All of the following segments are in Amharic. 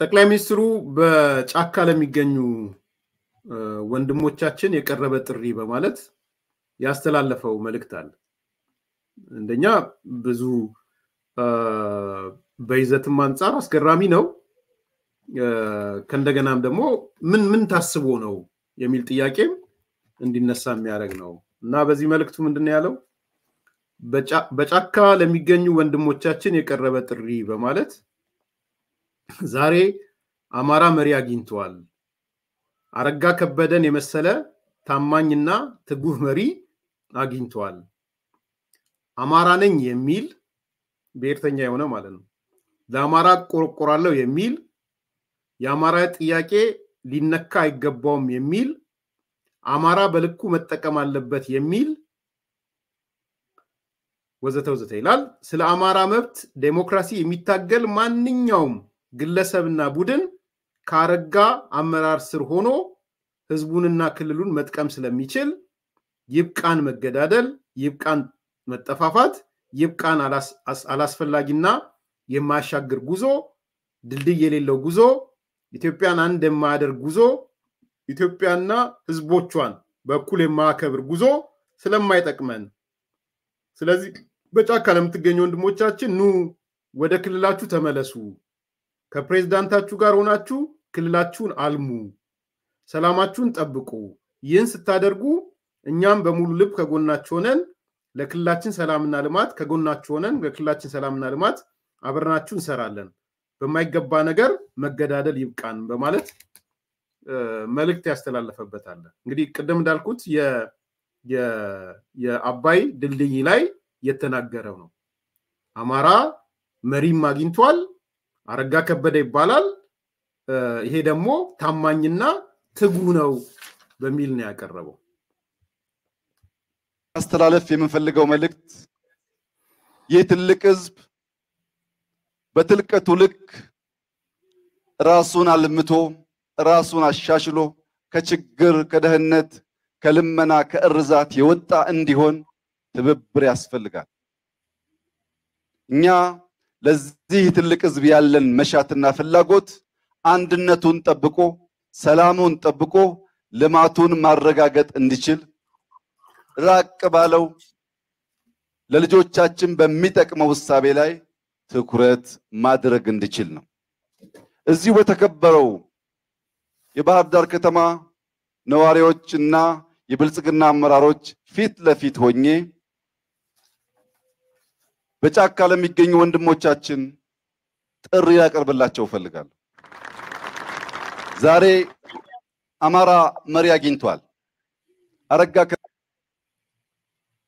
ጠቅላይ ሚኒስትሩ በጫካ ለሚገኙ ወንድሞቻችን የቀረበ ጥሪ በማለት ያስተላለፈው መልእክት አለ። እንደኛ ብዙ በይዘትም አንጻር አስገራሚ ነው። ከእንደገናም ደግሞ ምን ምን ታስቦ ነው የሚል ጥያቄም እንዲነሳ የሚያደርግ ነው እና በዚህ መልእክቱ ምንድን ያለው በጫካ ለሚገኙ ወንድሞቻችን የቀረበ ጥሪ በማለት ዛሬ አማራ መሪ አግኝተዋል። አረጋ ከበደን የመሰለ ታማኝና ትጉህ መሪ አግኝተዋል። አማራ ነኝ የሚል ብሔርተኛ የሆነ ማለት ነው። ለአማራ ቆረቆራለሁ የሚል የአማራ ጥያቄ ሊነካ አይገባውም የሚል አማራ በልኩ መጠቀም አለበት የሚል ወዘተ ወዘተ ይላል። ስለ አማራ መብት ዴሞክራሲ የሚታገል ማንኛውም ግለሰብና ቡድን ካረጋ አመራር ስር ሆኖ ህዝቡንና ክልሉን መጥቀም ስለሚችል ይብቃን መገዳደል፣ ይብቃን መጠፋፋት፣ ይብቃን አላስፈላጊና የማያሻግር ጉዞ፣ ድልድይ የሌለው ጉዞ፣ ኢትዮጵያን አንድ የማያደርግ ጉዞ፣ ኢትዮጵያና ህዝቦቿን በኩል የማያከብር ጉዞ ስለማይጠቅመን ስለዚህ በጫካ ለምትገኙ ወንድሞቻችን ኑ ወደ ክልላችሁ ተመለሱ። ከፕሬዝዳንታችሁ ጋር ሆናችሁ ክልላችሁን አልሙ፣ ሰላማችሁን ጠብቁ። ይህን ስታደርጉ እኛም በሙሉ ልብ ከጎናችሁ ሆነን ለክልላችን ሰላምና ልማት ከጎናችሁ ሆነን ለክልላችን ሰላምና ልማት አብረናችሁ እንሰራለን። በማይገባ ነገር መገዳደል ይብቃን በማለት መልእክት ያስተላለፈበታል። እንግዲህ ቅድም እንዳልኩት የአባይ ድልድይ ላይ የተናገረው ነው። አማራ መሪም አግኝቷል። አረጋ ከበደ ይባላል። ይሄ ደግሞ ታማኝና ትጉ ነው በሚል ነው ያቀረበው። አስተላለፍ የምንፈልገው መልእክት ይህ ትልቅ ህዝብ በትልቀቱ ልክ ራሱን አልምቶ ራሱን አሻሽሎ ከችግር፣ ከደህንነት፣ ከልመና፣ ከእርዛት የወጣ እንዲሆን ትብብር ያስፈልጋል። እኛ ለዚህ ትልቅ ህዝብ ያለን መሻትና ፍላጎት አንድነቱን ጠብቆ ሰላሙን ጠብቆ ልማቱን ማረጋገጥ እንዲችል ራቅ ባለው ለልጆቻችን በሚጠቅመው እሳቤ ላይ ትኩረት ማድረግ እንዲችል ነው። እዚሁ በተከበረው የባህር ዳር ከተማ ነዋሪዎች እና የብልጽግና አመራሮች ፊት ለፊት ሆኜ በጫካ ለሚገኙ ወንድሞቻችን ጥሪ ያቀርብላቸው እፈልጋለሁ። ዛሬ አማራ መሪ አግኝቷል። አረጋ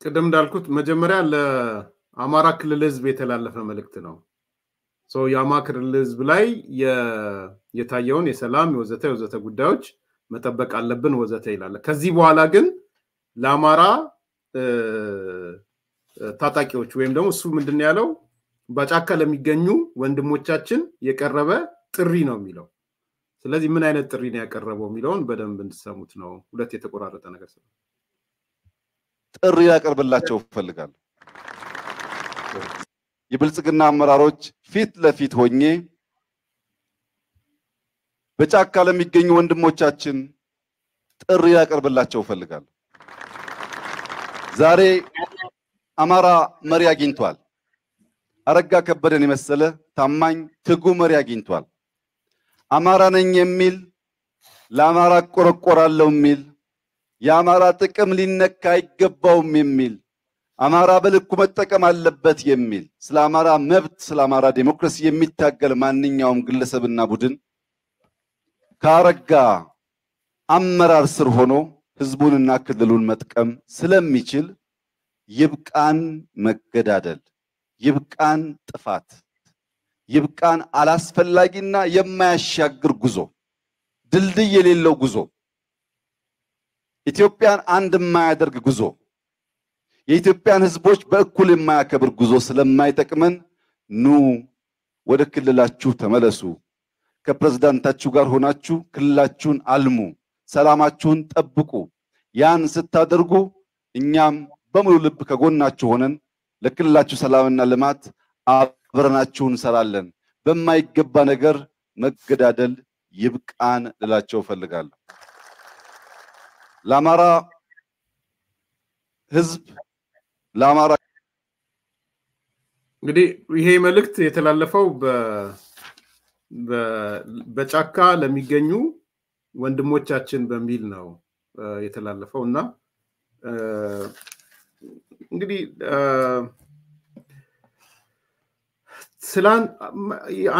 ቅድም እንዳልኩት መጀመሪያ ለአማራ ክልል ህዝብ የተላለፈ መልእክት ነው። የአማራ ክልል ህዝብ ላይ የታየውን የሰላም የወዘተ የወዘተ ጉዳዮች መጠበቅ አለብን ወዘተ ይላል። ከዚህ በኋላ ግን ለአማራ ታጣቂዎች ወይም ደግሞ እሱ ምንድን ያለው በጫካ ለሚገኙ ወንድሞቻችን የቀረበ ጥሪ ነው የሚለው። ስለዚህ ምን አይነት ጥሪ ነው ያቀረበው የሚለውን በደንብ እንድሰሙት ነው። ሁለት የተቆራረጠ ነገር ስለ ጥሪ ያቀርብላቸው እፈልጋለሁ። የብልጽግና አመራሮች ፊት ለፊት ሆኜ በጫካ ለሚገኙ ወንድሞቻችን ጥሪ ያቀርብላቸው እፈልጋለሁ ዛሬ አማራ መሪ አግኝቷል። አረጋ ከበደን የመሰለ ታማኝ ትጉ መሪ አግኝቷል። አማራ ነኝ የሚል ለአማራ እቆረቆራለሁ የሚል የአማራ ጥቅም ሊነካ አይገባውም የሚል አማራ በልኩ መጠቀም አለበት የሚል ስለ አማራ መብት፣ ስለ አማራ ዴሞክራሲ የሚታገል ማንኛውም ግለሰብና ቡድን ከአረጋ አመራር ስር ሆኖ ህዝቡንና ክልሉን መጥቀም ስለሚችል ይብቃን መገዳደል፣ ይብቃን ጥፋት፣ ይብቃን አላስፈላጊና የማያሻግር ጉዞ፣ ድልድይ የሌለው ጉዞ፣ ኢትዮጵያን አንድ የማያደርግ ጉዞ፣ የኢትዮጵያን ሕዝቦች በእኩል የማያከብር ጉዞ ስለማይጠቅመን ኑ ወደ ክልላችሁ ተመለሱ። ከፕሬዝዳንታችሁ ጋር ሆናችሁ ክልላችሁን አልሙ፣ ሰላማችሁን ጠብቁ። ያን ስታደርጉ እኛም በሙሉ ልብ ከጎናችሁ ሆነን ለክልላችሁ ሰላምና ልማት አብረናችሁ እንሰራለን። በማይገባ ነገር መገዳደል ይብቃን ልላቸው እፈልጋለሁ። ለአማራ ህዝብ ለአማራ እንግዲህ ይሄ መልእክት የተላለፈው በጫካ ለሚገኙ ወንድሞቻችን በሚል ነው የተላለፈው እና እንግዲህ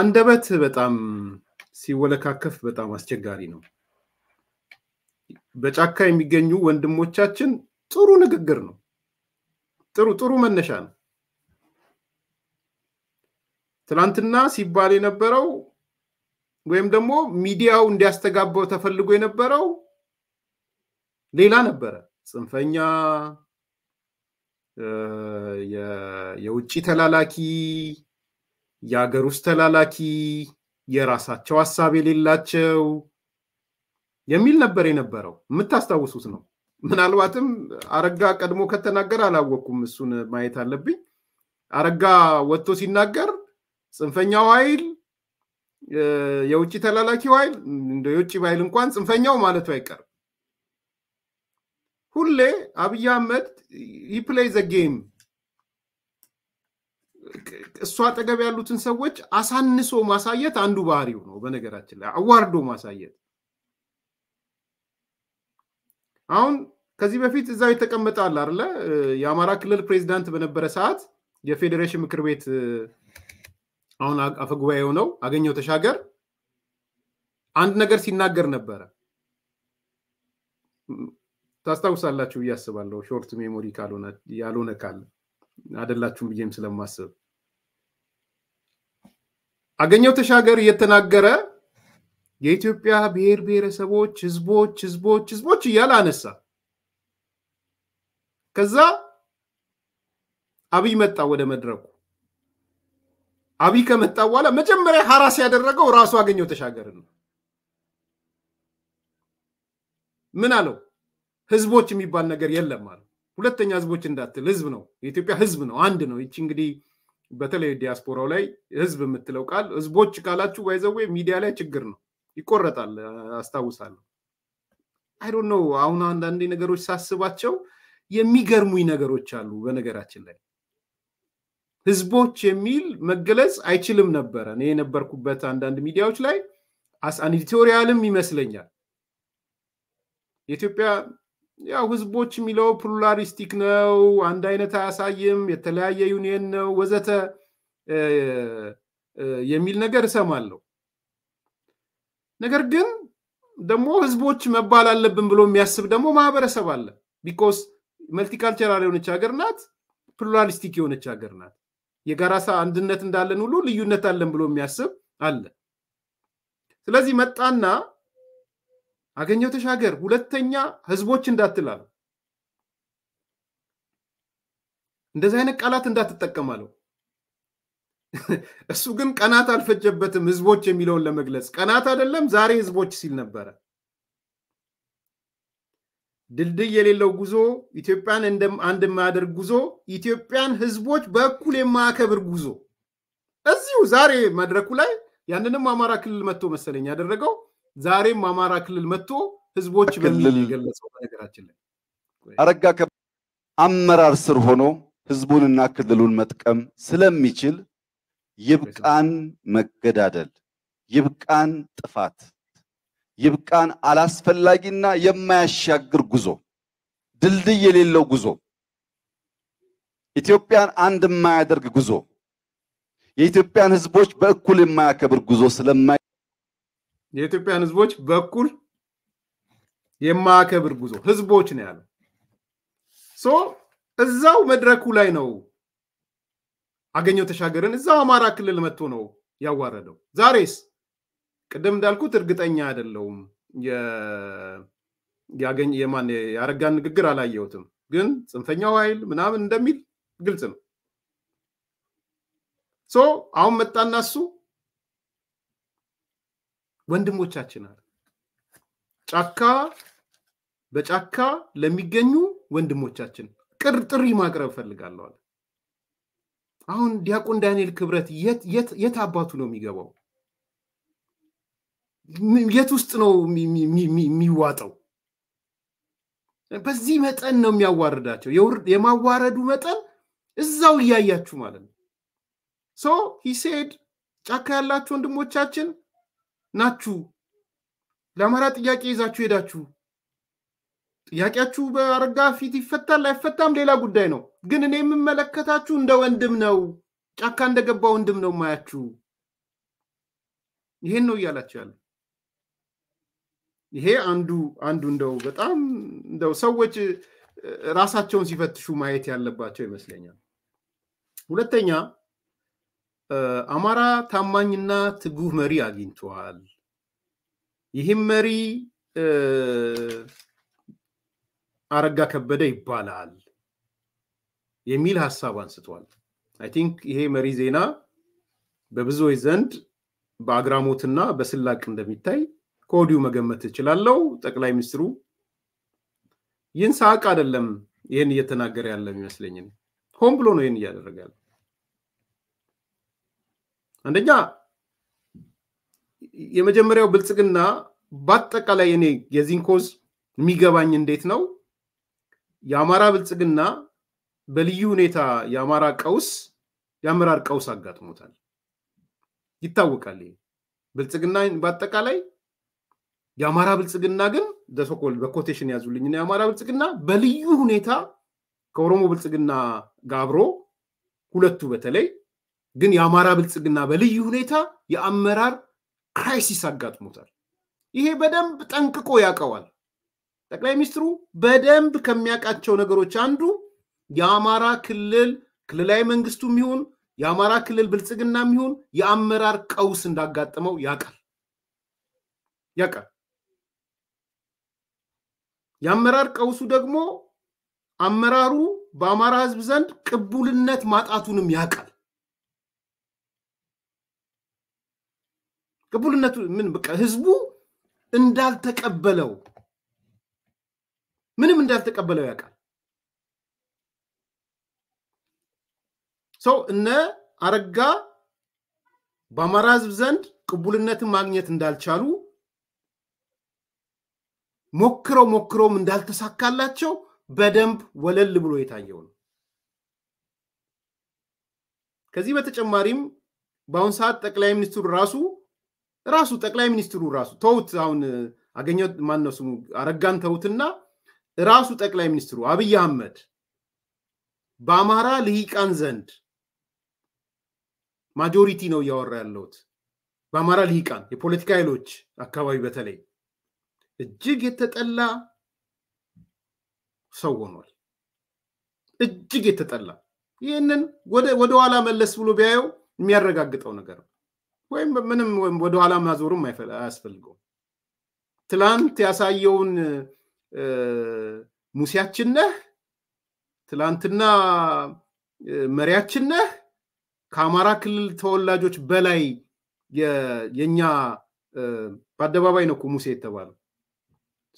አንደበት በጣም ሲወለካከፍ በጣም አስቸጋሪ ነው። በጫካ የሚገኙ ወንድሞቻችን ጥሩ ንግግር ነው። ጥሩ ጥሩ መነሻ ነው። ትናንትና ሲባል የነበረው ወይም ደግሞ ሚዲያው እንዲያስተጋባው ተፈልጎ የነበረው ሌላ ነበረ። ጽንፈኛ የውጭ ተላላኪ፣ የሀገር ውስጥ ተላላኪ፣ የራሳቸው ሀሳብ የሌላቸው የሚል ነበር የነበረው። የምታስታውሱት ነው። ምናልባትም አረጋ ቀድሞ ከተናገር አላወቅኩም። እሱን ማየት አለብኝ። አረጋ ወጥቶ ሲናገር ጽንፈኛው ኃይል የውጭ ተላላኪው ኃይል እንደ የውጭ ኃይል እንኳን ጽንፈኛው ማለቱ አይቀርም ሁሌ አብይ አህመድ ይፕሌይ ዘ ጌም እሱ አጠገብ ያሉትን ሰዎች አሳንሶ ማሳየት አንዱ ባህሪው ነው። በነገራችን ላይ አዋርዶ ማሳየት። አሁን ከዚህ በፊት እዛው የተቀመጠ አለ የአማራ ክልል ፕሬዚዳንት በነበረ ሰዓት የፌዴሬሽን ምክር ቤት አሁን አፈጉባኤ የሆነው አገኘው ተሻገር አንድ ነገር ሲናገር ነበረ ታስታውሳላችሁ ብዬ አስባለሁ። ሾርት ሜሞሪ ያልሆነ ካለ አደላችሁም ብዬም ስለማስብ አገኘው ተሻገር እየተናገረ የኢትዮጵያ ብሔር ብሔረሰቦች ህዝቦች ህዝቦች ህዝቦች እያለ አነሳ። ከዛ አብይ መጣ ወደ መድረኩ። አብይ ከመጣ በኋላ መጀመሪያ ሀራስ ያደረገው ራሱ አገኘው ተሻገርን ነው። ምን አለው? ህዝቦች የሚባል ነገር የለም አሉ። ሁለተኛ ህዝቦች እንዳትል ህዝብ ነው፣ የኢትዮጵያ ህዝብ ነው፣ አንድ ነው። ይቺ እንግዲህ በተለይ ዲያስፖራው ላይ ህዝብ የምትለው ቃል ህዝቦች ካላችሁ ባይዘዌ ሚዲያ ላይ ችግር ነው፣ ይቆረጣል። አስታውሳለሁ። አይዶ ነው። አሁን አንዳንዴ ነገሮች ሳስባቸው የሚገርሙኝ ነገሮች አሉ። በነገራችን ላይ ህዝቦች የሚል መገለጽ አይችልም ነበረ። እኔ የነበርኩበት አንዳንድ ሚዲያዎች ላይ አን ኢዲቶሪያልም ይመስለኛል የኢትዮጵያ ያው ህዝቦች የሚለው ፕሉራሊስቲክ ነው፣ አንድ አይነት አያሳይም፣ የተለያየ ዩኒየን ነው ወዘተ የሚል ነገር እሰማለሁ። ነገር ግን ደግሞ ህዝቦች መባል አለብን ብሎ የሚያስብ ደግሞ ማህበረሰብ አለ። ቢኮስ መልቲካልቸራል የሆነች ሀገር ናት፣ ፕሉራሊስቲክ የሆነች ሀገር ናት። የጋራ አንድነት እንዳለን ሁሉ ልዩነት አለን ብሎ የሚያስብ አለ። ስለዚህ መጣና አገኘው ተሻገር ሁለተኛ ህዝቦች እንዳትላሉ እንደዚህ አይነት ቃላት እንዳትጠቀማለው። እሱ ግን ቀናት አልፈጀበትም ህዝቦች የሚለውን ለመግለጽ ቀናት አይደለም ዛሬ ህዝቦች ሲል ነበረ። ድልድይ የሌለው ጉዞ ኢትዮጵያን አንድ የማያደርግ ጉዞ፣ ኢትዮጵያን ህዝቦች በእኩል የማያከብር ጉዞ። እዚሁ ዛሬ መድረኩ ላይ ያንንም አማራ ክልል መጥቶ መሰለኝ ያደረገው ዛሬም አማራ ክልል መጥቶ ህዝቦች በሚል የገለጸው በነገራችን ላይ አረጋ አመራር ስር ሆኖ ህዝቡንና ክልሉን መጥቀም ስለሚችል ይብቃን መገዳደል፣ ይብቃን ጥፋት፣ ይብቃን አላስፈላጊና የማያሻግር ጉዞ፣ ድልድይ የሌለው ጉዞ፣ ኢትዮጵያን አንድ የማያደርግ ጉዞ፣ የኢትዮጵያን ህዝቦች በእኩል የማያከብር ጉዞ ስለማይ የኢትዮጵያን ህዝቦች በኩል የማያከብር ጉዞ ህዝቦች ነው ያለው። ሶ እዛው መድረኩ ላይ ነው አገኘው ተሻገርን እዛው አማራ ክልል መጥቶ ነው ያዋረደው። ዛሬስ ቅድም እንዳልኩት እርግጠኛ አይደለውም። የማን ያረጋ ንግግር አላየሁትም፣ ግን ጽንፈኛው ኃይል ምናምን እንደሚል ግልጽ ነው። ሶ አሁን መጣና እሱ ወንድሞቻችን አለ። ጫካ በጫካ ለሚገኙ ወንድሞቻችን ቅር ጥሪ ማቅረብ እፈልጋለሁ አለ። አሁን ዲያቆን ዳንኤል ክብረት የት አባቱ ነው የሚገባው? የት ውስጥ ነው የሚዋጠው? በዚህ መጠን ነው የሚያዋርዳቸው። የማዋረዱ መጠን እዛው እያያችሁ ማለት ነው። ሶ ሂሴድ ጫካ ያላችሁ ወንድሞቻችን ናችሁ። ለአማራ ጥያቄ ይዛችሁ ሄዳችሁ ጥያቄያችሁ በአረጋ ፊት ይፈታል አይፈታም ሌላ ጉዳይ ነው። ግን እኔ የምመለከታችሁ እንደ ወንድም ነው። ጫካ እንደገባ ወንድም ነው ማያችሁ። ይሄን ነው እያላችሁ ያለ። ይሄ አንዱ አንዱ እንደው በጣም እንደው ሰዎች ራሳቸውን ሲፈትሹ ማየት ያለባቸው ይመስለኛል። ሁለተኛ አማራ ታማኝና ትጉህ መሪ አግኝተዋል። ይህም መሪ አረጋ ከበደ ይባላል የሚል ሀሳብ አንስቷል። አይ ቲንክ ይሄ መሪ ዜና በብዙዎች ዘንድ በአግራሞትና በስላቅ እንደሚታይ ከወዲሁ መገመት እችላለሁ። ጠቅላይ ሚኒስትሩ ይህን ሳቅ አይደለም ይህን እየተናገረ ያለ ይመስለኝን ሆን ብሎ ነው ይህን እያደረገ ያለው። አንደኛ የመጀመሪያው ብልጽግና በአጠቃላይ እኔ የዚህን ኮዝ የሚገባኝ እንዴት ነው የአማራ ብልጽግና በልዩ ሁኔታ የአማራ ቀውስ የአመራር ቀውስ አጋጥሞታል። ይታወቃል። ብልጽግና በአጠቃላይ የአማራ ብልጽግና ግን ደሶኮል በኮቴሽን ያዙልኝ። የአማራ ብልጽግና በልዩ ሁኔታ ከኦሮሞ ብልጽግና ጋር አብሮ ሁለቱ በተለይ ግን የአማራ ብልጽግና በልዩ ሁኔታ የአመራር ክራይሲስ አጋጥሞታል። ይሄ በደንብ ጠንቅቆ ያውቀዋል። ጠቅላይ ሚኒስትሩ በደንብ ከሚያውቃቸው ነገሮች አንዱ የአማራ ክልል ክልላዊ መንግስቱ የሚሆን የአማራ ክልል ብልጽግና የሚሆን የአመራር ቀውስ እንዳጋጠመው ያውቃል ያውቃል። የአመራር ቀውሱ ደግሞ አመራሩ በአማራ ህዝብ ዘንድ ቅቡልነት ማጣቱንም ያውቃል። ቅቡልነቱ ምን በቃ ህዝቡ እንዳልተቀበለው ምንም እንዳልተቀበለው ያውቃል። ሰው እነ አረጋ በአማራ ህዝብ ዘንድ ቅቡልነትን ማግኘት እንዳልቻሉ ሞክረው ሞክረውም እንዳልተሳካላቸው በደንብ ወለል ብሎ የታየው ነው። ከዚህ በተጨማሪም በአሁን ሰዓት ጠቅላይ ሚኒስትሩ ራሱ ራሱ ጠቅላይ ሚኒስትሩ ራሱ ተውት። አሁን አገኘ ማነው ስሙ አረጋን ተውትና ራሱ ጠቅላይ ሚኒስትሩ አብይ አህመድ በአማራ ልሂቃን ዘንድ ማጆሪቲ ነው እያወራ ያለውት በአማራ ልሂቃን የፖለቲካ ኃይሎች አካባቢ በተለይ እጅግ የተጠላ ሰው ሆኗል። እጅግ የተጠላ ይህንን ወደኋላ መለስ ብሎ ቢያየው የሚያረጋግጠው ነገር ነው። ወይም ምንም ወደኋላ ማዞርም አያስፈልገውም። ትላንት ያሳየውን ሙሴያችን ነህ፣ ትላንትና መሪያችን ነህ። ከአማራ ክልል ተወላጆች በላይ የኛ በአደባባይ ነው እኮ ሙሴ የተባለው።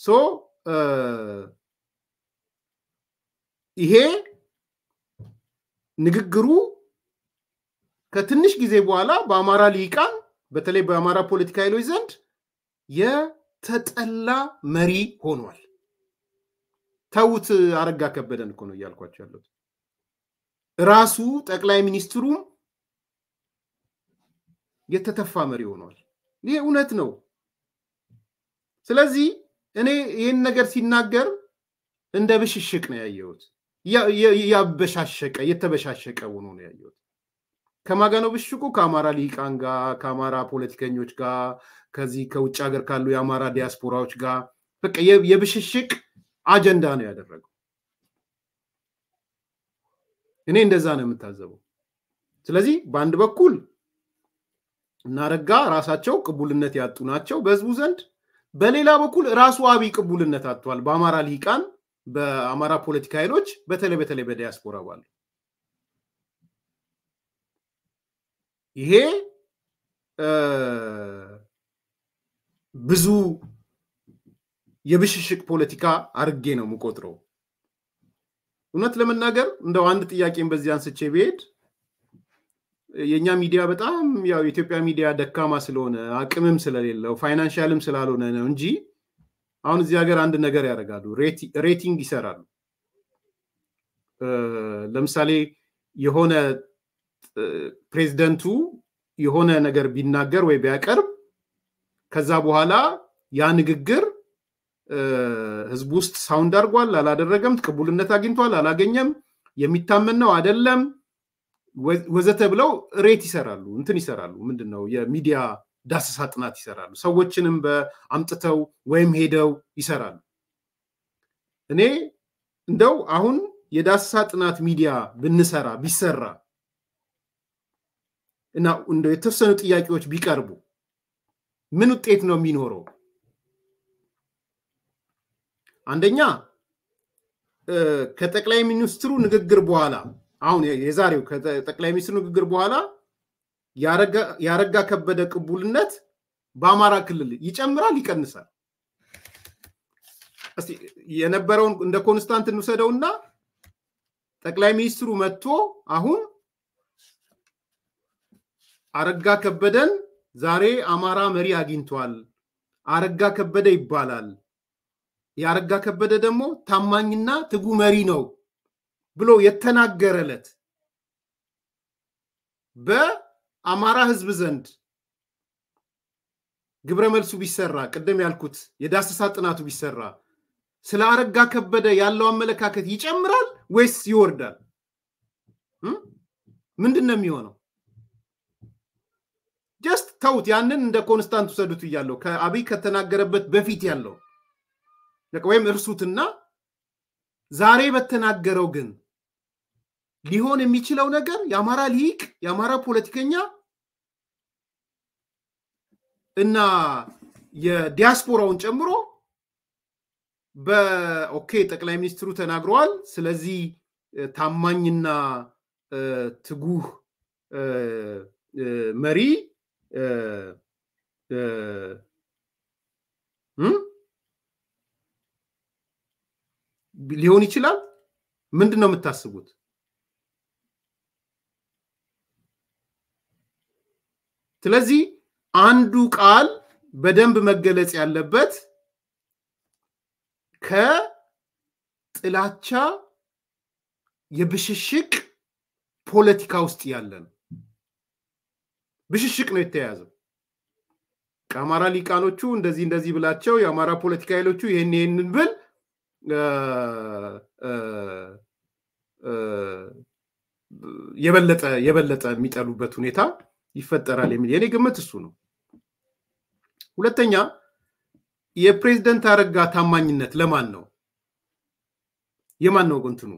ሶ ይሄ ንግግሩ ከትንሽ ጊዜ በኋላ በአማራ ሊቃን በተለይ በአማራ ፖለቲካ ኃይሎች ዘንድ የተጠላ መሪ ሆኗል። ተውት አረጋ ከበደን እኮ ነው እያልኳቸው ያለት። ራሱ ጠቅላይ ሚኒስትሩም የተተፋ መሪ ሆኗል። ይሄ እውነት ነው። ስለዚህ እኔ ይህን ነገር ሲናገር እንደ ብሽሽቅ ነው ያየሁት። ያበሻሸቀ የተበሻሸቀ ሆኖ ነው ያየሁት። ከማጋነው ብሽቁ ከአማራ ሊቃን ጋር ከአማራ ፖለቲከኞች ጋር ከዚህ ከውጭ ሀገር ካሉ የአማራ ዲያስፖራዎች ጋር በቃ የብሽሽቅ አጀንዳ ነው ያደረገው። እኔ እንደዛ ነው የምታዘበው። ስለዚህ በአንድ በኩል እናረጋ ራሳቸው ቅቡልነት ያጡ ናቸው በህዝቡ ዘንድ፣ በሌላ በኩል ራሱ አብይ ቅቡልነት አጥቷል በአማራ ሊቃን በአማራ ፖለቲካ ኃይሎች፣ በተለይ በተለይ በዲያስፖራ ባለው ይሄ ብዙ የብሽሽቅ ፖለቲካ አርጌ ነው የምቆጥረው። እውነት ለመናገር እንደው አንድ ጥያቄን በዚህ አንስቼ ብሄድ የእኛ ሚዲያ በጣም ያው የኢትዮጵያ ሚዲያ ደካማ ስለሆነ አቅምም ስለሌለው ፋይናንሻልም ስላልሆነ ነው እንጂ አሁን እዚህ ሀገር አንድ ነገር ያደርጋሉ፣ ሬቲንግ ይሰራሉ። ለምሳሌ የሆነ ፕሬዚደንቱ የሆነ ነገር ቢናገር ወይ ቢያቀርብ ከዛ በኋላ ያ ንግግር ህዝብ ውስጥ ሳውንድ አድርጓል አላደረገም፣ ቅቡልነት አግኝቷል አላገኘም፣ የሚታመን ነው አደለም፣ ወዘተ ብለው ሬት ይሰራሉ፣ እንትን ይሰራሉ። ምንድነው የሚዲያ ዳስሳ ጥናት ይሰራሉ። ሰዎችንም በአምጥተው ወይም ሄደው ይሰራሉ። እኔ እንደው አሁን የዳሰሳ ጥናት ሚዲያ ብንሰራ ቢሰራ እና እንደ የተወሰኑ ጥያቄዎች ቢቀርቡ ምን ውጤት ነው የሚኖረው? አንደኛ ከጠቅላይ ሚኒስትሩ ንግግር በኋላ አሁን የዛሬው ከጠቅላይ ሚኒስትሩ ንግግር በኋላ ያረጋ ከበደ ቅቡልነት በአማራ ክልል ይጨምራል ይቀንሳል? እስቲ የነበረውን እንደ ኮንስታንት እንውሰደውና ጠቅላይ ሚኒስትሩ መጥቶ አሁን አረጋ ከበደን ዛሬ አማራ መሪ አግኝቷል። አረጋ ከበደ ይባላል። የአረጋ ከበደ ደግሞ ታማኝና ትጉ መሪ ነው ብሎ የተናገረለት በአማራ ህዝብ ዘንድ ግብረ መልሱ ቢሰራ ቅድም ያልኩት የዳሰሳ ጥናቱ ቢሰራ ስለ አረጋ ከበደ ያለው አመለካከት ይጨምራል ወይስ ይወርዳል? ምንድን ነው የሚሆነው? ጀስት ተውት። ያንን እንደ ኮንስታንት ውሰዱት እያለው ከአብይ ከተናገረበት በፊት ያለው ወይም እርሱትና ዛሬ በተናገረው ግን ሊሆን የሚችለው ነገር የአማራ ሊቅ የአማራ ፖለቲከኛ እና የዲያስፖራውን ጨምሮ በኦኬ ጠቅላይ ሚኒስትሩ ተናግረዋል። ስለዚህ ታማኝና ትጉህ መሪ É, é, e, ሊሆን ይችላል። ምንድን ነው የምታስቡት? ስለዚህ አንዱ ቃል በደንብ መገለጽ ያለበት ከጥላቻ የብሽሽቅ ፖለቲካ ውስጥ ያለ ነው። ብሽሽቅ ነው የተያያዘው ከአማራ ሊቃኖቹ እንደዚህ እንደዚህ ብላቸው የአማራ ፖለቲካ ኃይሎቹ ይህን ይህንን ብል የበለጠ የበለጠ የሚጠሉበት ሁኔታ ይፈጠራል የሚል የኔ ግምት እሱ ነው። ሁለተኛ የፕሬዝደንት አረጋ ታማኝነት ለማን ነው? የማን ነው እንትኑ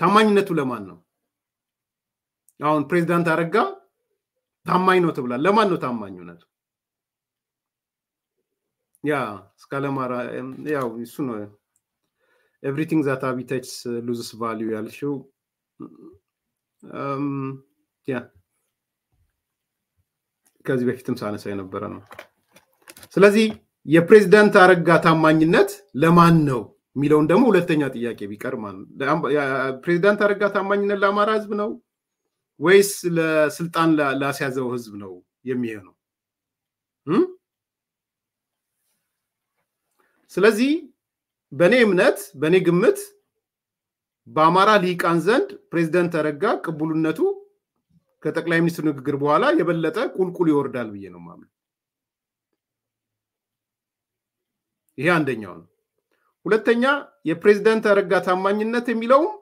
ታማኝነቱ ለማን ነው? አሁን ፕሬዚዳንት አረጋ ታማኝ ነው ትብላል። ለማን ነው ታማኝነቱ? ያ እስካለማራ ያው እሱ ነው ኤቭሪቲንግ ዛት ሉዝስ ቫሊዩ ያልሽው ያ ከዚህ በፊትም ሳነሳ የነበረ ነው። ስለዚህ የፕሬዚዳንት አረጋ ታማኝነት ለማን ነው? የሚለውን ደግሞ ሁለተኛ ጥያቄ ቢቀር ፕሬዚዳንት አረጋ ታማኝነት ለአማራ ህዝብ ነው ወይስ ለስልጣን ላስያዘው ህዝብ ነው ነው ስለዚህ በእኔ እምነት በእኔ ግምት በአማራ ሊቃን ዘንድ ፕሬዚደንት ተረጋ ቅቡልነቱ ከጠቅላይ ሚኒስትሩ ንግግር በኋላ የበለጠ ቁልቁል ይወርዳል ብዬ ነው ማምን። ይሄ አንደኛው ነው። ሁለተኛ የፕሬዝደንት አረጋ ታማኝነት የሚለውም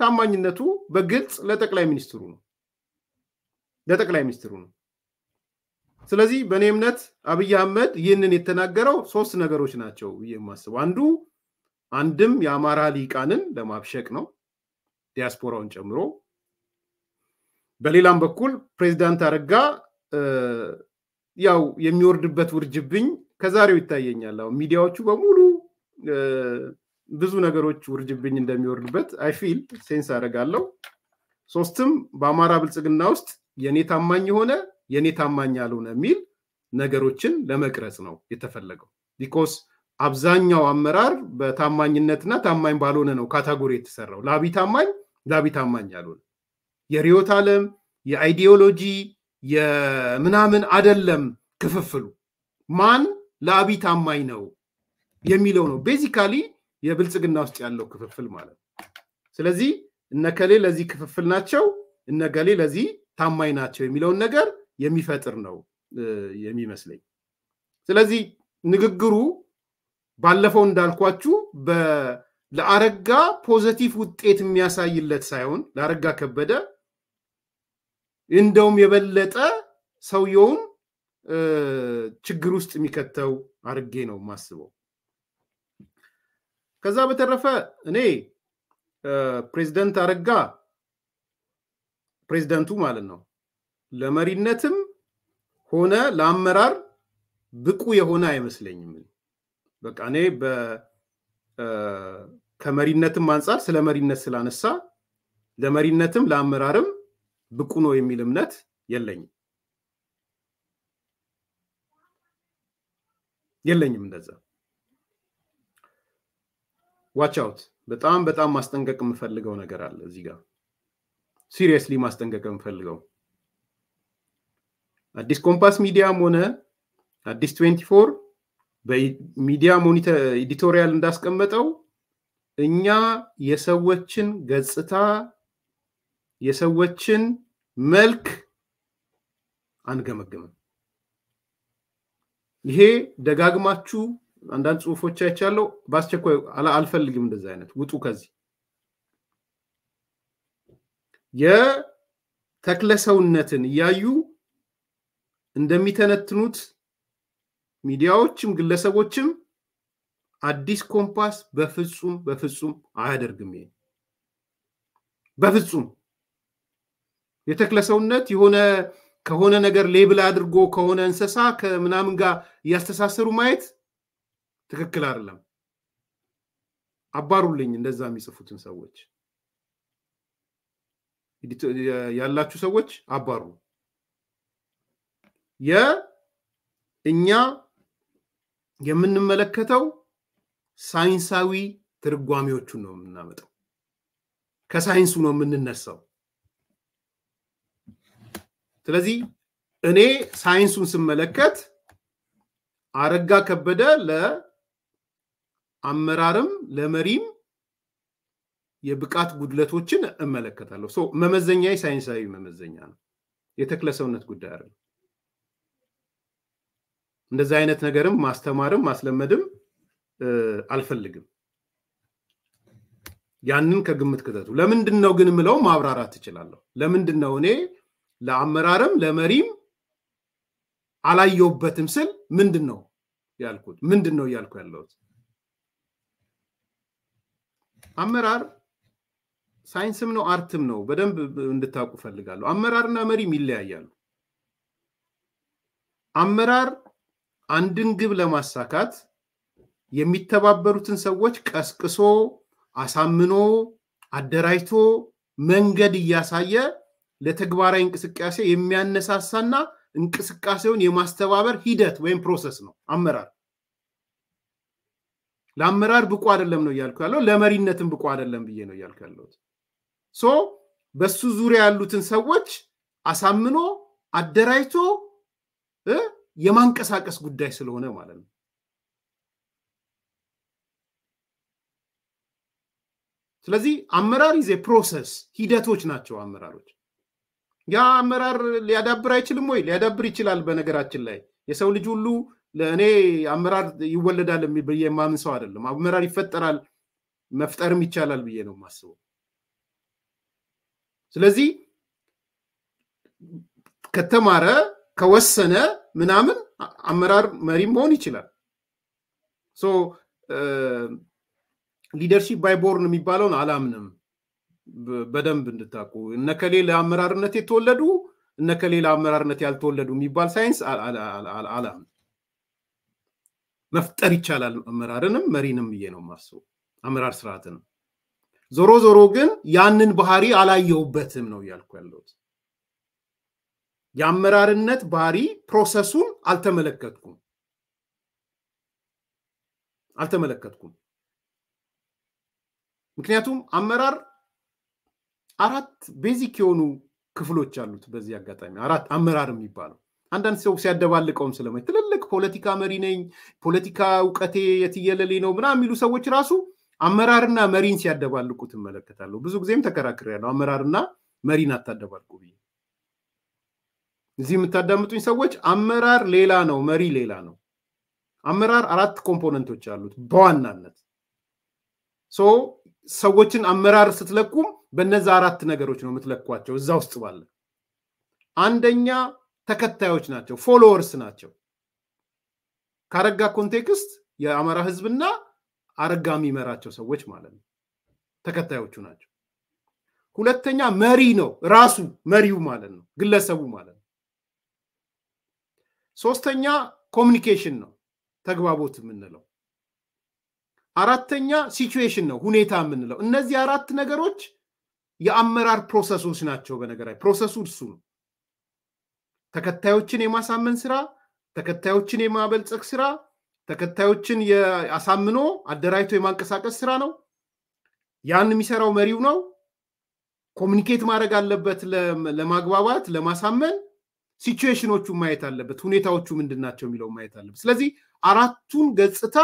ታማኝነቱ በግልጽ ለጠቅላይ ሚኒስትሩ ነው ለጠቅላይ ሚኒስትሩ ነው። ስለዚህ በእኔ እምነት አብይ አህመድ ይህንን የተናገረው ሶስት ነገሮች ናቸው ብዬ የማስበው አንዱ አንድም የአማራ ሊቃንን ለማብሸቅ ነው ዲያስፖራውን ጨምሮ። በሌላም በኩል ፕሬዚዳንት አረጋ ያው የሚወርድበት ውርጅብኝ ከዛሬው ይታየኛል። አሁን ሚዲያዎቹ በሙሉ ብዙ ነገሮች ውርጅብኝ እንደሚወርድበት አይፊል ሴንስ አደርጋለሁ። ሶስትም በአማራ ብልጽግና ውስጥ የኔ ታማኝ የሆነ የኔ ታማኝ ያልሆነ የሚል ነገሮችን ለመቅረጽ ነው የተፈለገው። ቢኮስ አብዛኛው አመራር በታማኝነትና ታማኝ ባልሆነ ነው ካታጎሪ የተሰራው። ላቢ ታማኝ፣ ላቢ ታማኝ ያልሆነ የሪዮት ዓለም የአይዲዮሎጂ የምናምን አደለም ክፍፍሉ ማን ለአብይ ታማኝ ነው የሚለው ነው ቤዚካሊ የብልጽግና ውስጥ ያለው ክፍፍል ማለት ነው። ስለዚህ እነከሌ ለዚህ ክፍፍል ናቸው፣ እነገሌ ለዚህ ታማኝ ናቸው የሚለውን ነገር የሚፈጥር ነው የሚመስለኝ። ስለዚህ ንግግሩ ባለፈው እንዳልኳችሁ ለአረጋ ፖዘቲቭ ውጤት የሚያሳይለት ሳይሆን ለአረጋ ከበደ እንደውም የበለጠ ሰውየውን ችግር ውስጥ የሚከተው አድርጌ ነው የማስበው። ከዛ በተረፈ እኔ ፕሬዚደንት አረጋ ፕሬዚደንቱ ማለት ነው ለመሪነትም ሆነ ለአመራር ብቁ የሆነ አይመስለኝም። በቃ እኔ ከመሪነትም አንጻር ስለ መሪነት ስላነሳ ለመሪነትም ለአመራርም ብቁ ነው የሚል እምነት የለኝም። የለኝም እንደዛ። ዋች አውት በጣም በጣም ማስጠንቀቅ የምፈልገው ነገር አለ እዚህ ጋር ሲሪየስሊ ማስጠንቀቅ የምፈልገው አዲስ ኮምፓስ ሚዲያም ሆነ አዲስ 24 በሚዲያ ሞኒተር ኤዲቶሪያል እንዳስቀመጠው እኛ የሰዎችን ገጽታ የሰዎችን መልክ አንገመግምም። ይሄ ደጋግማችሁ አንዳንድ ጽሁፎች አይቻለው። በአስቸኳይ አልፈልግም፣ እንደዚ አይነት ውጡ ከዚህ የተክለሰውነትን እያዩ እንደሚተነትኑት ሚዲያዎችም ግለሰቦችም አዲስ ኮምፓስ በፍጹም በፍጹም አያደርግም። ይሄ በፍጹም የተክለሰውነት የሆነ ከሆነ ነገር ሌብል አድርጎ ከሆነ እንስሳ ከምናምን ጋር እያስተሳሰሩ ማየት ትክክል አይደለም። አባሩልኝ እንደዛ የሚጽፉትን ሰዎች ያላችሁ ሰዎች አባሩ። የእኛ የምንመለከተው ሳይንሳዊ ትርጓሜዎቹን ነው የምናመጣው። ከሳይንሱ ነው የምንነሳው። ስለዚህ እኔ ሳይንሱን ስመለከት አረጋ ከበደ ለአመራርም ለመሪም የብቃት ጉድለቶችን እመለከታለሁ። መመዘኛ ሳይንሳዊ መመዘኛ ነው፣ የተክለ ሰውነት ጉዳይ አለ እንደዚህ አይነት ነገርም ማስተማርም ማስለመድም አልፈልግም። ያንን ከግምት ክተቱ። ለምንድን ነው ግን ምለው ማብራራት ትችላለሁ። ለምንድን ነው እኔ ለአመራርም ለመሪም አላየውበትም ስል ምንድን ነው ያልኩት? ምንድን ነው እያልኩ ያለሁት? አመራር ሳይንስም ነው አርትም ነው። በደንብ እንድታውቁ ፈልጋለሁ። አመራርና መሪም ይለያያሉ። አመራር አንድን ግብ ለማሳካት የሚተባበሩትን ሰዎች ቀስቅሶ አሳምኖ አደራጅቶ መንገድ እያሳየ ለተግባራዊ እንቅስቃሴ የሚያነሳሳና እንቅስቃሴውን የማስተባበር ሂደት ወይም ፕሮሰስ ነው አመራር። ለአመራር ብቁ አይደለም ነው እያልኩ ያለው፣ ለመሪነትም ብቁ አይደለም ብዬ ነው እያልኩ ያለሁት። ሶ በሱ ዙሪያ ያሉትን ሰዎች አሳምኖ አደራጅቶ የማንቀሳቀስ ጉዳይ ስለሆነ ማለት ነው። ስለዚህ አመራር ይዜ ፕሮሰስ ሂደቶች ናቸው አመራሮች። ያ አመራር ሊያዳብር አይችልም ወይ? ሊያዳብር ይችላል። በነገራችን ላይ የሰው ልጅ ሁሉ እኔ አመራር ይወለዳል ብዬ የማምን ሰው አይደለም። አመራር ይፈጠራል፣ መፍጠርም ይቻላል ብዬ ነው የማስበው። ስለዚህ ከተማረ ከወሰነ ምናምን አመራር መሪም መሆን ይችላል። ሊደርሺፕ ባይ ቦርን የሚባለውን አላምንም። በደንብ እንድታቁ እነከሌ ለአመራርነት የተወለዱ እነከሌ ለአመራርነት ያልተወለዱ የሚባል ሳይንስ አላም መፍጠር ይቻላል። አመራርንም መሪንም ብዬ ነው የማስበው። አመራር ስርዓትንም ዞሮ ዞሮ ግን ያንን ባህሪ አላየሁበትም ነው እያልኩ ያለሁት። የአመራርነት ባህሪ ፕሮሰሱን አልተመለከትኩም አልተመለከትኩም። ምክንያቱም አመራር አራት ቤዚክ የሆኑ ክፍሎች አሉት። በዚህ አጋጣሚ አራት አመራር የሚባለው አንዳንድ ሰው ሲያደባልቀውም ስለመ ትልልቅ ፖለቲካ መሪ ነኝ፣ ፖለቲካ እውቀቴ የትየለሌ ነው ምናምን የሚሉ ሰዎች ራሱ አመራርና መሪን ሲያደባልቁ እመለከታለሁ። ብዙ ጊዜም ተከራክሬያለሁ። አመራርና መሪን አታደባልቁ ብዬ እዚህ የምታዳምጡኝ ሰዎች አመራር ሌላ ነው፣ መሪ ሌላ ነው። አመራር አራት ኮምፖነንቶች አሉት በዋናነት ሰዎችን አመራር ስትለቁም በነዛ አራት ነገሮች ነው የምትለኳቸው እዛ ውስጥ ባለ። አንደኛ ተከታዮች ናቸው፣ ፎሎወርስ ናቸው። ከአረጋ ኮንቴክስት የአማራ ህዝብና አረጋ የሚመራቸው ሰዎች ማለት ነው፣ ተከታዮቹ ናቸው። ሁለተኛ መሪ ነው፣ ራሱ መሪው ማለት ነው፣ ግለሰቡ ማለት ነው። ሶስተኛ ኮሚኒኬሽን ነው፣ ተግባቦት የምንለው አራተኛ ሲቹዌሽን ነው ሁኔታ የምንለው። እነዚህ አራት ነገሮች የአመራር ፕሮሰሶች ናቸው። በነገራዊ ፕሮሰሱ እርሱ ነው። ተከታዮችን የማሳመን ስራ፣ ተከታዮችን የማበልጸግ ስራ፣ ተከታዮችን አሳምኖ አደራጅቶ የማንቀሳቀስ ስራ ነው። ያን የሚሰራው መሪው ነው። ኮሚኒኬት ማድረግ አለበት፣ ለማግባባት ለማሳመን ሲቹዌሽኖቹ ማየት አለበት፣ ሁኔታዎቹ ምንድን ናቸው ማየት አለበት። ስለዚህ አራቱን ገጽታ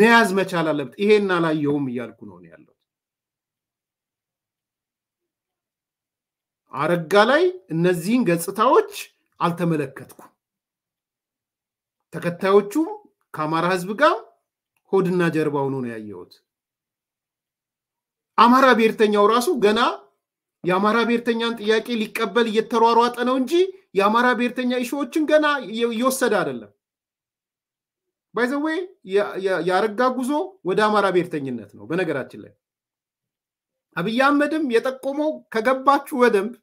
መያዝ መቻል አለበት። ይሄን አላየውም እያልኩ ነው ያለው። አረጋ ላይ እነዚህን ገጽታዎች አልተመለከትኩም። ተከታዮቹም ከአማራ ህዝብ ጋር ሆድና ጀርባ ሆኖ ነው ያየሁት። አማራ ብሔርተኛው ራሱ ገና የአማራ ብሔርተኛን ጥያቄ ሊቀበል እየተሯሯጠ ነው እንጂ የአማራ ብሔርተኛ ኢሹዎችን ገና እየወሰደ አይደለም። ባይዘዌ የአረጋ ጉዞ ወደ አማራ ብሔርተኝነት ነው በነገራችን ላይ አብይ አህመድም የጠቆመው ከገባችሁ በደንብ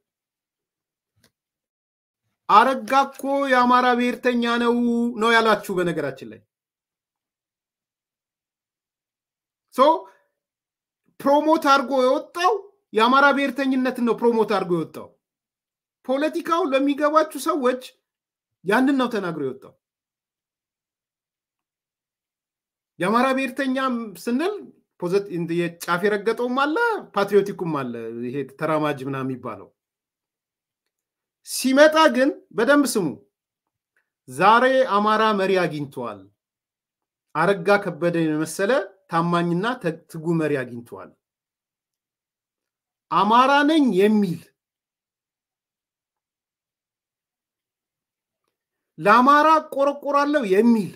አረጋ እኮ የአማራ ብሔርተኛ ነው ነው ያላችሁ። በነገራችን ላይ ሶ ፕሮሞት አድርጎ የወጣው የአማራ ብሔርተኝነትን ነው ፕሮሞት አድርጎ የወጣው። ፖለቲካው ለሚገባችሁ ሰዎች ያንን ነው ተናግሮ የወጣው። የአማራ ብሔርተኛ ስንል ጫፍ የረገጠውም አለ፣ ፓትሪዮቲኩም አለ። ይሄ ተራማጅ ምና የሚባለው ሲመጣ ግን በደንብ ስሙ። ዛሬ አማራ መሪ አግኝተዋል። አረጋ ከበደ የመሰለ ታማኝና ትጉ መሪ አግኝተዋል። አማራ ነኝ የሚል ለአማራ ቆረቆራለው የሚል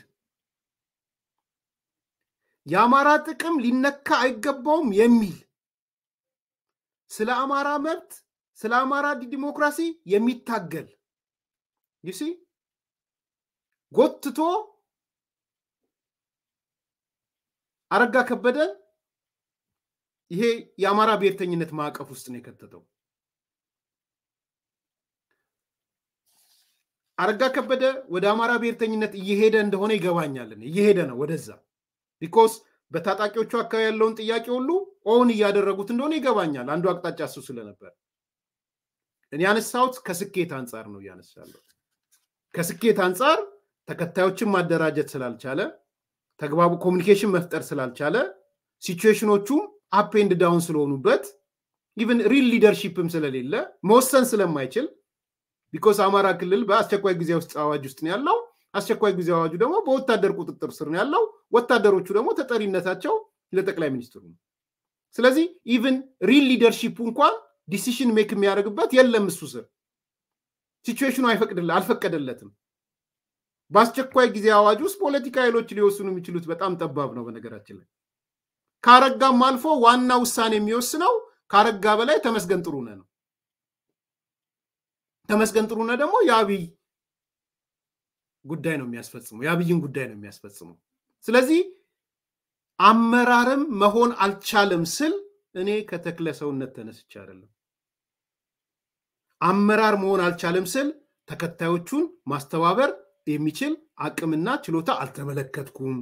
የአማራ ጥቅም ሊነካ አይገባውም የሚል ስለ አማራ መብት ስለ አማራ ዲሞክራሲ የሚታገል ይሲ ጎትቶ አረጋ ከበደ ይሄ የአማራ ብሔርተኝነት ማዕቀፍ ውስጥ ነው የከተተው። አረጋ ከበደ ወደ አማራ ብሔርተኝነት እየሄደ እንደሆነ ይገባኛል። እየሄደ ነው ወደዛ ቢኮስ በታጣቂዎቹ አካባቢ ያለውን ጥያቄ ሁሉ ኦውን እያደረጉት እንደሆነ ይገባኛል። አንዱ አቅጣጫ እሱ ስለነበር እኔ ያነሳሁት ከስኬት አንጻር ነው እያነሳለሁ። ከስኬት አንጻር ተከታዮችን ማደራጀት ስላልቻለ፣ ተግባቡ ኮሚኒኬሽን መፍጠር ስላልቻለ፣ ሲቹዌሽኖቹም አፕ ዳውን ስለሆኑበት፣ ኢቨን ሪል ሊደርሺፕም ስለሌለ፣ መወሰን ስለማይችል ቢኮስ አማራ ክልል በአስቸኳይ ጊዜ ውስጥ አዋጅ ውስጥ ነው ያለው አስቸኳይ ጊዜ አዋጁ ደግሞ በወታደር ቁጥጥር ስር ነው ያለው። ወታደሮቹ ደግሞ ተጠሪነታቸው ለጠቅላይ ሚኒስትሩ ነው። ስለዚህ ኢቭን ሪል ሊደርሺፕ እንኳን ዲሲሽን ሜክ የሚያደርግበት የለም እሱ ስር ሲቹዌሽኑ አልፈቀደለትም። በአስቸኳይ ጊዜ አዋጅ ውስጥ ፖለቲካ ኃይሎች ሊወስኑ የሚችሉት በጣም ጠባብ ነው። በነገራችን ላይ ካረጋም አልፎ ዋና ውሳኔ የሚወስነው ካረጋ በላይ ተመስገን ጥሩነህ ነው። ተመስገን ጥሩነህ ደግሞ የአብይ ጉዳይ ነው የሚያስፈጽመው፣ የአብይን ጉዳይ ነው የሚያስፈጽመው። ስለዚህ አመራርም መሆን አልቻለም ስል እኔ ከተክለ ሰውነት ተነስቼ አይደለም። አመራር መሆን አልቻለም ስል ተከታዮቹን ማስተባበር የሚችል አቅምና ችሎታ አልተመለከትኩም።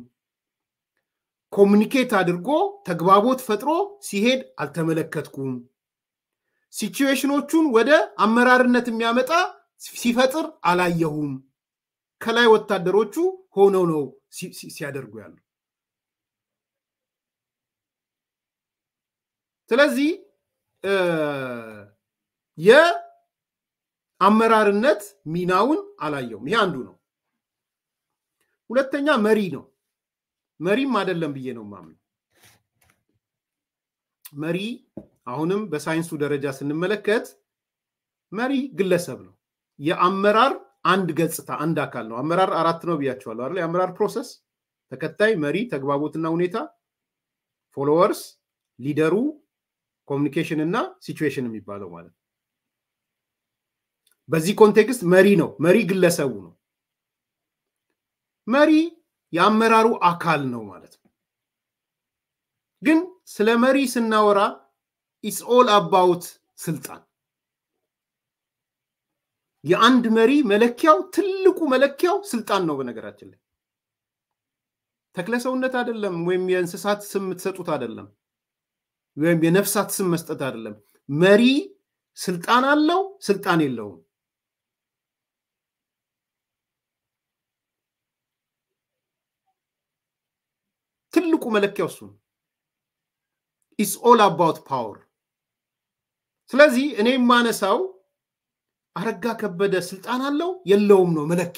ኮሚኒኬት አድርጎ ተግባቦት ፈጥሮ ሲሄድ አልተመለከትኩም። ሲቹዌሽኖቹን ወደ አመራርነት የሚያመጣ ሲፈጥር አላየሁም። ከላይ ወታደሮቹ ሆነው ነው ሲያደርጉ ያሉ። ስለዚህ የአመራርነት ሚናውን አላየውም። ይሄ አንዱ ነው። ሁለተኛ መሪ ነው። መሪም አይደለም ብዬ ነው ማምን። መሪ አሁንም በሳይንሱ ደረጃ ስንመለከት መሪ ግለሰብ ነው። የአመራር አንድ ገጽታ አንድ አካል ነው። አመራር አራት ነው ብያቸዋለሁ አይደል? የአመራር ፕሮሰስ፣ ተከታይ፣ መሪ፣ ተግባቦትና ሁኔታ፣ ፎሎወርስ፣ ሊደሩ፣ ኮሚኒኬሽን እና ሲቹዌሽን የሚባለው ማለት ነው። በዚህ ኮንቴክስት መሪ ነው። መሪ ግለሰቡ ነው። መሪ የአመራሩ አካል ነው ማለት ነው። ግን ስለ መሪ ስናወራ ኢትስ ኦል አባውት ስልጣን የአንድ መሪ መለኪያው ትልቁ መለኪያው ስልጣን ነው። በነገራችን ላይ ተክለሰውነት አይደለም፣ ወይም የእንስሳት ስም የምትሰጡት አይደለም፣ ወይም የነፍሳት ስም መስጠት አይደለም። መሪ ስልጣን አለው፣ ስልጣን የለውም። ትልቁ መለኪያው እሱ ነው። ኢስ ኦል አባውት ፓወር። ስለዚህ እኔ የማነሳው አረጋ ከበደ ስልጣን አለው የለውም ነው መለኬ።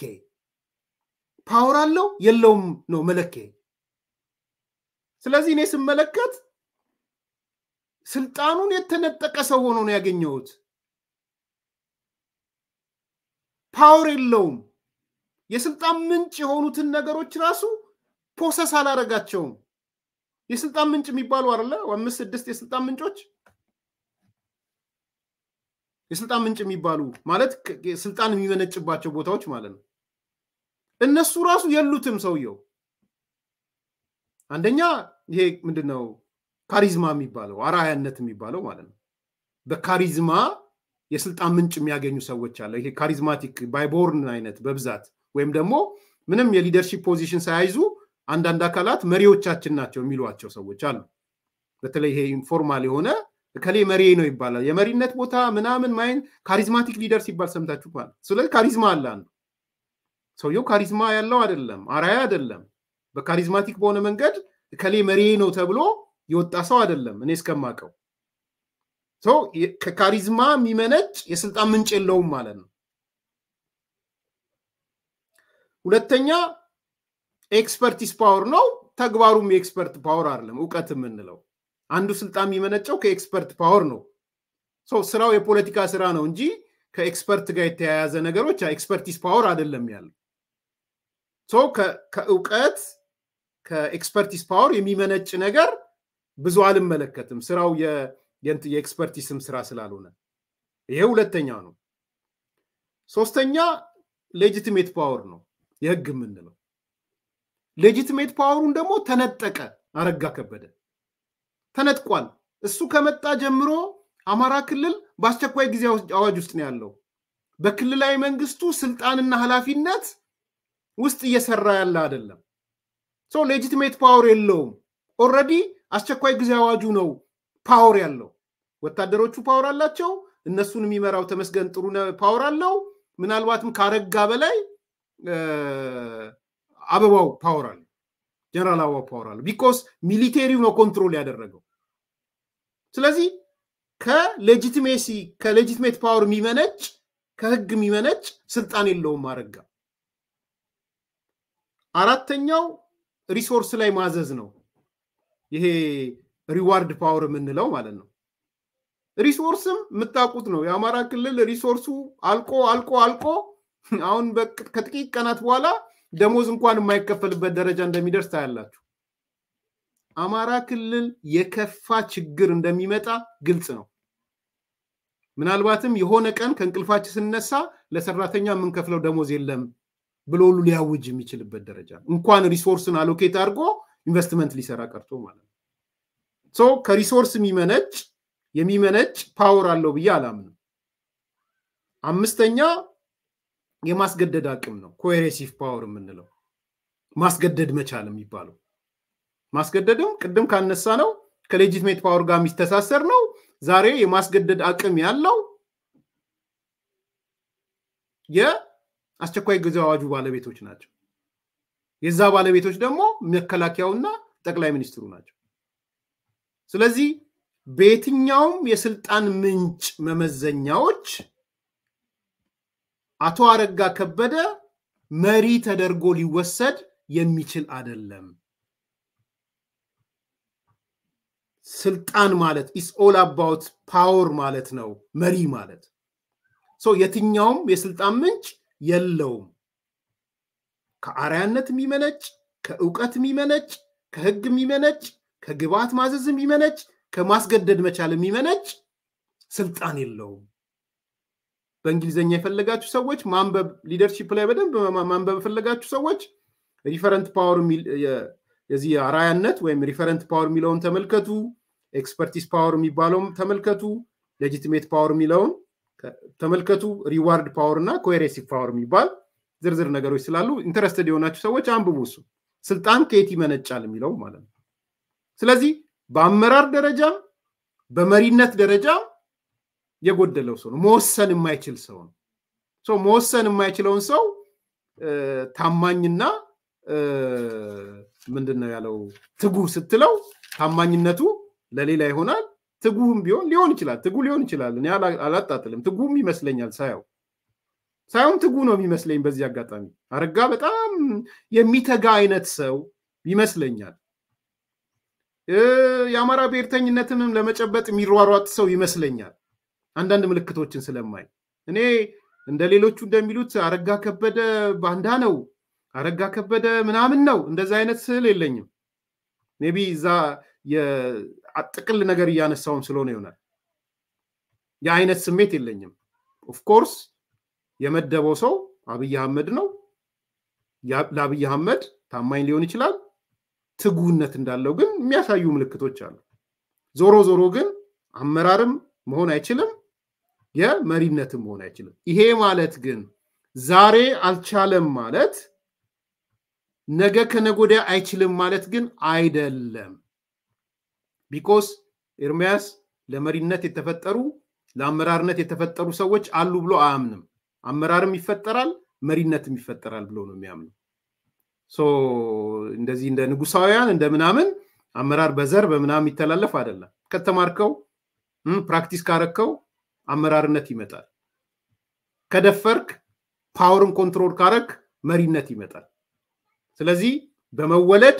ፓወር አለው የለውም ነው መለኬ። ስለዚህ እኔ ስመለከት ስልጣኑን የተነጠቀ ሰው ሆኖ ነው ያገኘሁት። ፓወር የለውም። የስልጣን ምንጭ የሆኑትን ነገሮች ራሱ ፕሮሰስ አላረጋቸውም። የስልጣን ምንጭ የሚባሉ አለ አምስት ስድስት የስልጣን ምንጮች የስልጣን ምንጭ የሚባሉ ማለት ስልጣን የሚመነጭባቸው ቦታዎች ማለት ነው። እነሱ ራሱ የሉትም ሰውየው። አንደኛ ይሄ ምንድነው ካሪዝማ የሚባለው አራያነት የሚባለው ማለት ነው። በካሪዝማ የስልጣን ምንጭ የሚያገኙ ሰዎች አለ። ይሄ ካሪዝማቲክ ባይቦርን አይነት በብዛት ወይም ደግሞ ምንም የሊደርሺፕ ፖዚሽን ሳያይዙ አንዳንድ አካላት መሪዎቻችን ናቸው የሚሏቸው ሰዎች አሉ። በተለይ ይሄ ኢንፎርማል የሆነ እከሌ መሪ ነው ይባላል። የመሪነት ቦታ ምናምን ማይን ካሪዝማቲክ ሊደር ሲባል ሰምታችሁ ባል። ስለዚህ ካሪዝማ አለ አንዱ። ሰውየው ካሪዝማ ያለው አይደለም፣ አራያ አይደለም። በካሪዝማቲክ በሆነ መንገድ እከሌ መሪ ነው ተብሎ የወጣ ሰው አይደለም እኔ እስከማቀው ሰው ከካሪዝማ የሚመነጭ የስልጣን ምንጭ የለውም ማለት ነው። ሁለተኛ ኤክስፐርቲስ ፓወር ነው። ተግባሩም የኤክስፐርት ፓወር አይደለም እውቀት የምንለው አንዱ ስልጣን የሚመነጨው ከኤክስፐርት ፓወር ነው። ስራው የፖለቲካ ስራ ነው እንጂ ከኤክስፐርት ጋር የተያያዘ ነገሮች ኤክስፐርቲስ ፓወር አይደለም ያለው። ሰው ከእውቀት ከኤክስፐርቲስ ፓወር የሚመነጭ ነገር ብዙ አልመለከትም። ስራው የኤክስፐርቲስም ስራ ስላልሆነ ይሄ ሁለተኛ ነው። ሶስተኛ ሌጂትሜት ፓወር ነው የህግ የምንለው። ሌጂትሜት ፓወሩን ደግሞ ተነጠቀ አረጋ ከበደ። ተነጥቋል። እሱ ከመጣ ጀምሮ አማራ ክልል በአስቸኳይ ጊዜ አዋጅ ውስጥ ነው ያለው። በክልላዊ መንግስቱ ስልጣንና ኃላፊነት ውስጥ እየሰራ ያለ አይደለም። ሰው ሌጂቲሜት ፓወር የለውም። ኦልሬዲ አስቸኳይ ጊዜ አዋጁ ነው ፓወር ያለው። ወታደሮቹ ፓወር አላቸው። እነሱን የሚመራው ተመስገን ጥሩ ፓወር አለው። ምናልባትም ካረጋ በላይ አበባው ፓወር አለው። ጀነራል አዋ ፓወር ቢኮስ ሚሊቴሪው ነው ኮንትሮል ያደረገው። ስለዚህ ከሌጂቲሜሲ ከሌጂቲሜት ፓወር የሚመነጭ ከህግ የሚመነጭ ስልጣን የለውም አረጋ። አራተኛው ሪሶርስ ላይ ማዘዝ ነው። ይሄ ሪዋርድ ፓወር የምንለው ማለት ነው። ሪሶርስም የምታውቁት ነው። የአማራ ክልል ሪሶርሱ አልቆ አልቆ አልቆ አሁን ከጥቂት ቀናት በኋላ ደሞዝ እንኳን የማይከፈልበት ደረጃ እንደሚደርስ ታያላችሁ። አማራ ክልል የከፋ ችግር እንደሚመጣ ግልጽ ነው። ምናልባትም የሆነ ቀን ከእንቅልፋችን ስንነሳ ለሰራተኛ የምንከፍለው ደሞዝ የለም ብሎ ሁሉ ሊያውጅ የሚችልበት ደረጃ እንኳን ሪሶርስን አሎኬት አድርጎ ኢንቨስትመንት ሊሰራ ቀርቶ ማለት ነው። ከሪሶርስ የሚመነጭ የሚመነጭ ፓወር አለው ብዬ አላምንም። አምስተኛ የማስገደድ አቅም ነው ኮሄሬሲቭ ፓወር የምንለው ማስገደድ መቻል የሚባለው ማስገደድም ቅድም ካነሳ ነው ከሌጂትሜት ፓወር ጋር የሚስተሳሰር ነው ዛሬ የማስገደድ አቅም ያለው የአስቸኳይ ጊዜ አዋጁ ባለቤቶች ናቸው የዛ ባለቤቶች ደግሞ መከላከያውና ጠቅላይ ሚኒስትሩ ናቸው ስለዚህ በየትኛውም የስልጣን ምንጭ መመዘኛዎች አቶ አረጋ ከበደ መሪ ተደርጎ ሊወሰድ የሚችል አይደለም። ስልጣን ማለት ኢስ ኦል አባውት ፓወር ማለት ነው። መሪ ማለት የትኛውም የስልጣን ምንጭ የለውም። ከአርያነት የሚመነጭ ከእውቀት የሚመነጭ ከህግ የሚመነጭ ከግብዓት ማዘዝ የሚመነጭ ከማስገደድ መቻል የሚመነጭ ስልጣን የለውም። በእንግሊዝኛ የፈለጋችሁ ሰዎች ማንበብ ሊደርሺፕ ላይ በደንብ ማንበብ የፈለጋችሁ ሰዎች ሪፈረንት ፓወር የዚህ አራያነት ወይም ሪፈረንት ፓወር የሚለውን ተመልከቱ። ኤክስፐርቲስ ፓወር የሚባለውም ተመልከቱ። ሌጂቲሜት ፓወር የሚለውን ተመልከቱ። ሪዋርድ ፓወር እና ኮሄሬሲቭ ፓወር የሚባል ዝርዝር ነገሮች ስላሉ ኢንተረስትድ የሆናችሁ ሰዎች አንብቡ። እሱ ስልጣን ከየት ይመነጫል የሚለው ማለት ነው። ስለዚህ በአመራር ደረጃ በመሪነት ደረጃ የጎደለው ሰው ነው። መወሰን የማይችል ሰው ነው። መወሰን የማይችለውን ሰው ታማኝና ምንድን ነው ያለው ትጉህ ስትለው ታማኝነቱ ለሌላ ይሆናል። ትጉህም ቢሆን ሊሆን ይችላል። ትጉ ሊሆን ይችላል። እኔ አላጣጥልም። ትጉም ይመስለኛል ሳያው ሳይሆን ትጉ ነው የሚመስለኝ። በዚህ አጋጣሚ አረጋ በጣም የሚተጋ አይነት ሰው ይመስለኛል። የአማራ ብሔርተኝነትንም ለመጨበጥ የሚሯሯጥ ሰው ይመስለኛል። አንዳንድ ምልክቶችን ስለማይ እኔ እንደ ሌሎቹ እንደሚሉት አረጋ ከበደ ባንዳ ነው፣ አረጋ ከበደ ምናምን ነው፣ እንደዚ አይነት ስዕል የለኝም። ቢ እዛ ጥቅል ነገር እያነሳውም ስለሆነ ይሆናል የአይነት ስሜት የለኝም። ኦፍኮርስ የመደበው ሰው አብይ አህመድ ነው። ለአብይ አህመድ ታማኝ ሊሆን ይችላል። ትጉነት እንዳለው ግን የሚያሳዩ ምልክቶች አሉ። ዞሮ ዞሮ ግን አመራርም መሆን አይችልም። የመሪነትም መሆን አይችልም። ይሄ ማለት ግን ዛሬ አልቻለም ማለት ነገ ከነጎዳ አይችልም ማለት ግን አይደለም። ቢኮስ ኤርሚያስ ለመሪነት የተፈጠሩ ለአመራርነት የተፈጠሩ ሰዎች አሉ ብሎ አያምንም። አመራርም ይፈጠራል፣ መሪነትም ይፈጠራል ብሎ ነው የሚያምነው። እንደዚህ እንደ ንጉሳውያን እንደምናምን አመራር በዘር በምናምን ይተላለፍ አይደለም። ከተማርከው ፕራክቲስ ካረከው አመራርነት ይመጣል። ከደፈርክ፣ ፓወርን ኮንትሮል ካረክ፣ መሪነት ይመጣል። ስለዚህ በመወለድ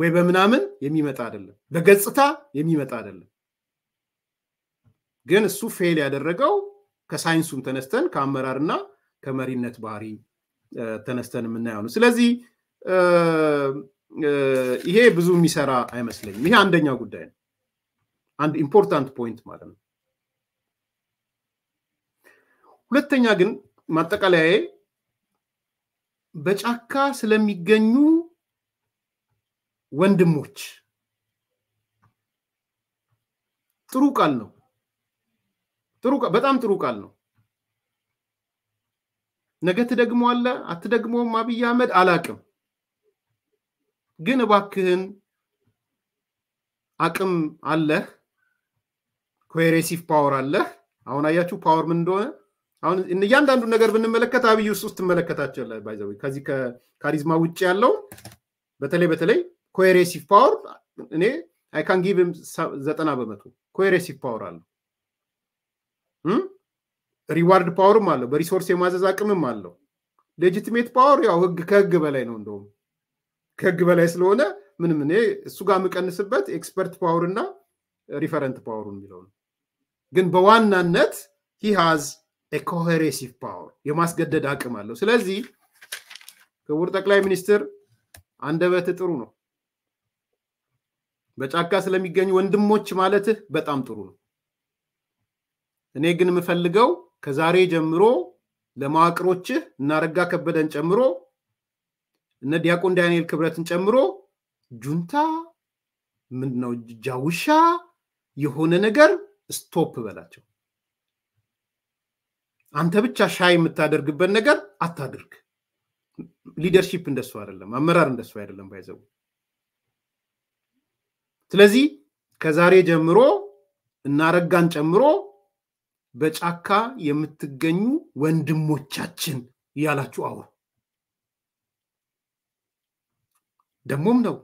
ወይ በምናምን የሚመጣ አይደለም፣ በገጽታ የሚመጣ አይደለም። ግን እሱ ፌል ያደረገው ከሳይንሱም ተነስተን ከአመራርና ከመሪነት ባህሪ ተነስተን የምናየው ነው። ስለዚህ ይሄ ብዙ የሚሰራ አይመስለኝም። ይሄ አንደኛው ጉዳይ ነው። አንድ ኢምፖርታንት ፖይንት ማለት ነው። ሁለተኛ ግን ማጠቃለያዬ በጫካ ስለሚገኙ ወንድሞች ጥሩ ቃል ነው። ጥሩ በጣም ጥሩ ቃል ነው። ነገ ትደግመዋለ አትደግመውም፣ አብይ አህመድ አላቅም። ግን እባክህን አቅም አለህ፣ ኮሄሬሲቭ ፓወር አለህ። አሁን አያችሁ ፓወር ምን እንደሆነ አሁን እያንዳንዱ ነገር ብንመለከት አብይ ውስጥ ውስጥ ትመለከታቸለ ባይዘ ከዚህ ከካሪዝማ ውጭ ያለው በተለይ በተለይ ኮሄሬሲቭ ፓወር እኔ አይካን ጊቭ ዘጠና በመቶ ኮሄሬሲቭ ፓወር አለው ሪዋርድ hmm? ፓወርም አለው በሪሶርስ የማዘዝ አቅምም አለው ሌጂቲሜት ፓወር ያው ህግ ከህግ በላይ ነው እንደውም ከህግ በላይ ስለሆነ ምንም እኔ እሱ ጋር የምቀንስበት ኤክስፐርት ፓወር እና ሪፈረንት ፓወሩ የሚለው ነው ግን በዋናነት ሃዝ ኮሄሬሲቭ ፓወር የማስገደድ አቅም አለው። ስለዚህ ክቡር ጠቅላይ ሚኒስትር አንደበት ጥሩ ነው። በጫካ ስለሚገኙ ወንድሞች ማለትህ በጣም ጥሩ ነው። እኔ ግን የምፈልገው ከዛሬ ጀምሮ ለመዋቅሮችህ እናረጋ ከበደን ጨምሮ እነ ዲያቆን ዳንኤል ክብረትን ጨምሮ ጁንታ ምንድነው ጃውሻ የሆነ ነገር ስቶፕ በላቸው። አንተ ብቻ ሻይ የምታደርግበት ነገር አታድርግ። ሊደርሺፕ እንደሱ አይደለም፣ አመራር እንደሱ አይደለም። ባይዘው ስለዚህ ከዛሬ ጀምሮ እናረጋን ጨምሮ በጫካ የምትገኙ ወንድሞቻችን እያላችሁ አሁን ደግሞም ነው